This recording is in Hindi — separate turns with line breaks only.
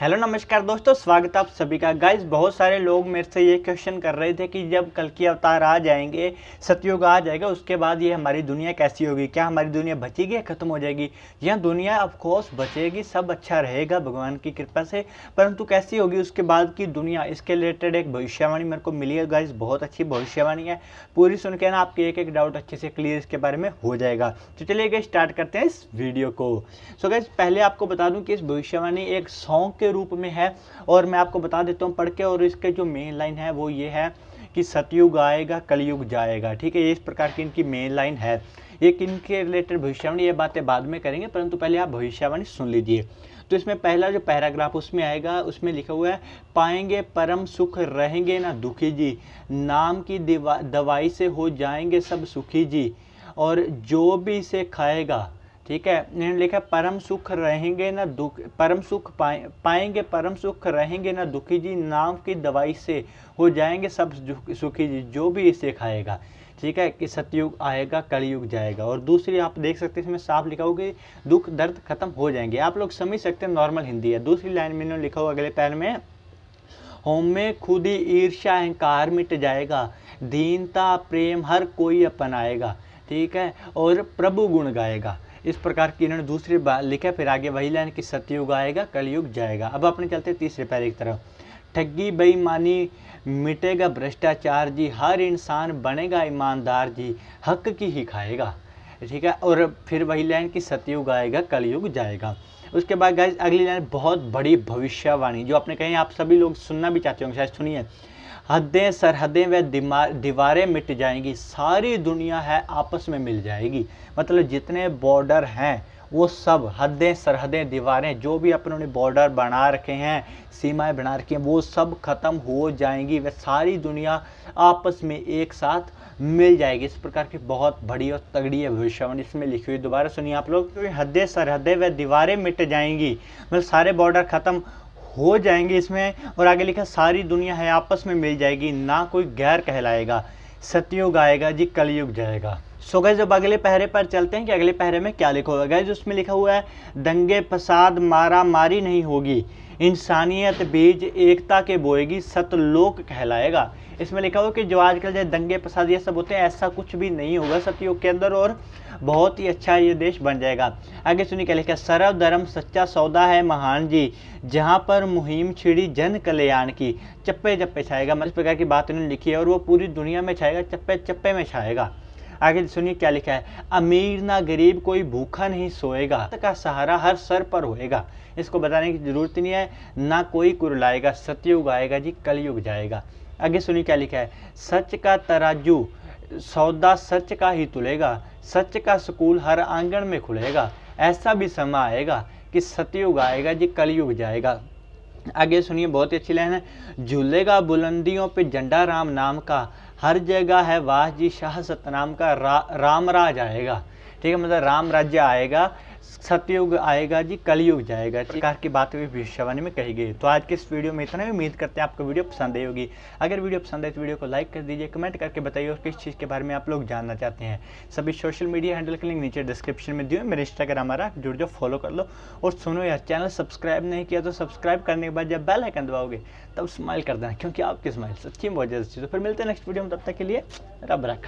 हेलो नमस्कार दोस्तों स्वागत आप सभी का गाइस बहुत सारे लोग मेरे से ये क्वेश्चन कर रहे थे कि जब कल की अवतार आ जाएंगे सतयुग आ जाएगा उसके बाद ये हमारी दुनिया कैसी होगी क्या हमारी दुनिया बचेगी या ख़त्म हो जाएगी यह दुनिया ऑफकोर्स बचेगी सब अच्छा रहेगा भगवान की कृपा से परंतु कैसी होगी उसके बाद की दुनिया इसके रिलेटेड एक भविष्यवाणी मेरे को मिली है गाइज बहुत अच्छी भविष्यवाणी है पूरी सुन के ना आपके एक एक डाउट अच्छे से क्लियर इसके बारे में हो जाएगा तो चलिए गए स्टार्ट करते हैं इस वीडियो को सो गाइज पहले आपको बता दूँ कि इस भविष्यवाणी एक सॉन्ग के के रूप में है और मैं आपको बता देता हूँ पढ़ के और इसके जो मेन लाइन है वो ये है कि सतयुग आएगा कलयुग जाएगा ठीक है इस प्रकार की इनकी मेन लाइन है ये किन के रिलेटेड भविष्यवाणी ये बातें बाद में करेंगे परंतु पहले आप भविष्यवाणी सुन लीजिए तो इसमें पहला जो पैराग्राफ उसमें आएगा उसमें लिखा हुआ है पाएंगे परम सुख रहेंगे ना दुखी जी नाम की दवाई से हो जाएंगे सब सुखी जी और जो भी इसे खाएगा ठीक है इन्होंने लिखा परम सुख रहेंगे ना दुख परम सुख पाए पाएंगे परम सुख रहेंगे ना दुखी जी नाम की दवाई से हो जाएंगे सब सुखी जी जो भी इसे खाएगा ठीक है कि सतयुग आएगा कलयुग जाएगा और दूसरी आप देख सकते हैं इसमें साफ लिखा होगा कि दुख दर्द खत्म हो जाएंगे आप लोग समझ सकते हैं नॉर्मल हिंदी है दूसरी लाइन में इन्होंने लिखा हुआ अगले पैर में होम में खुद ही ईर्ष्या अहंकार मिट जाएगा दीनता प्रेम हर कोई अपनाएगा ठीक है और प्रभु गुण गाएगा इस प्रकार की इन्होंने दूसरी बार लिखा फिर आगे वही लाइन की सत्ययुग आएगा कलयुग जाएगा अब अपने चलते तीसरे पैर की तरफ ठगी बेईमानी मिटेगा भ्रष्टाचार जी हर इंसान बनेगा ईमानदार जी हक की ही खाएगा ठीक है और फिर वही लाइन की सत्ययुग आएगा कलयुग जाएगा उसके बाद गाइज अगली लाइन बहुत बड़ी भविष्यवाणी जो आपने कहीं आप सभी लोग सुनना भी चाहते होंगे शायद सुनिए हदें सरहदें व दीवारें मिट जाएंगी सारी दुनिया है आपस में मिल जाएगी मतलब जितने बॉर्डर हैं वो सब हदें सरहदें दीवारें जो भी अपने ने बॉर्डर बना रखे हैं सीमाएं बना रखी हैं वो सब ख़त्म हो जाएंगी वह सारी दुनिया आपस में एक साथ मिल जाएगी इस प्रकार की बहुत बड़ी और तगड़ी है भविष्यवाणी इसमें लिखी हुई दोबारा सुनिए आप लोग क्योंकि तो हदें सरहदें व दीवारें मिट जाएंगी मतलब सारे बॉर्डर ख़त्म हो जाएंगे इसमें और आगे लिखा सारी दुनिया है आपस में मिल जाएगी ना कोई गैर कहलाएगा सतयुग आएगा जी कलयुग जाएगा सो गए जब अगले पहरे पर चलते हैं कि अगले पहरे में क्या लिखा हुआ है गए उसमें लिखा हुआ है दंगे फसाद मारा मारी नहीं होगी इंसानियत बीज एकता के बोएगी सतलोक कहलाएगा इसमें लिखा हुआ कि जो आजकल जो दंगे फसाद ये सब होते हैं ऐसा कुछ भी नहीं होगा सतयोग के अंदर और बहुत ही अच्छा ये देश बन जाएगा आगे सुनिए क्या लिखा सर्व धर्म सच्चा सौदा है महान जी जहाँ पर मुहिम छिड़ी जन कल्याण की चप्पे चप्पे छाएगा मतलब इस प्रकार की बात उन्होंने लिखी है और वो पूरी दुनिया में छाएगा चप्पे चप्पे में छाएगा आगे सुनिए क्या लिखा है अमीर ना गरीब कोई भूखा नहीं सोएगा का सहारा हर सर पर होएगा इसको बताने की जरूरत नहीं है ना कोई कुरलाएगा सतयुग आएगा जी कलयुग जाएगा आगे सुनिए क्या लिखा है सच का तराजू सौदा सच का ही तुलेगा सच का स्कूल हर आंगन में खुलेगा ऐसा भी समय आएगा कि सतयुग आएगा जी कलयुग जाएगा आगे सुनिए बहुत ही अच्छी लाइन है झूलेगा बुलंदियों पे झंडा राम नाम का हर जगह है वाह जी शाह सतनाम का रा, राम राज आएगा ठीक है मतलब राम राज्य आएगा सत्युग आएगा जी कलयुग जाएगा प्रकार की बात भी भविष्यवाणी में कही गई तो आज के इस वीडियो में इतना ही उम्मीद करते हैं आपको वीडियो पसंद आई होगी अगर वीडियो पसंद आए तो वीडियो को लाइक कर दीजिए कमेंट करके बताइए और किस चीज़ के बारे में आप लोग जानना चाहते हैं सभी सोशल मीडिया हैंडल के लिंक नीचे डिस्क्रिप्शन में दिए मेरे इंस्टाग्राम हमारा जुड़ जाओ फॉलो कर लो और सुनो यार चैनल सब्सक्राइब नहीं किया तो सब्सक्राइब करने के बाद जब बेल आइकन दबाओगे तब स्माइल कर देना क्योंकि आपकी स्माइल सच्ची में बहुत जरूरी तो फिर मिलते हैं नेक्स्ट वीडियो में तब तक के लिए रब रखा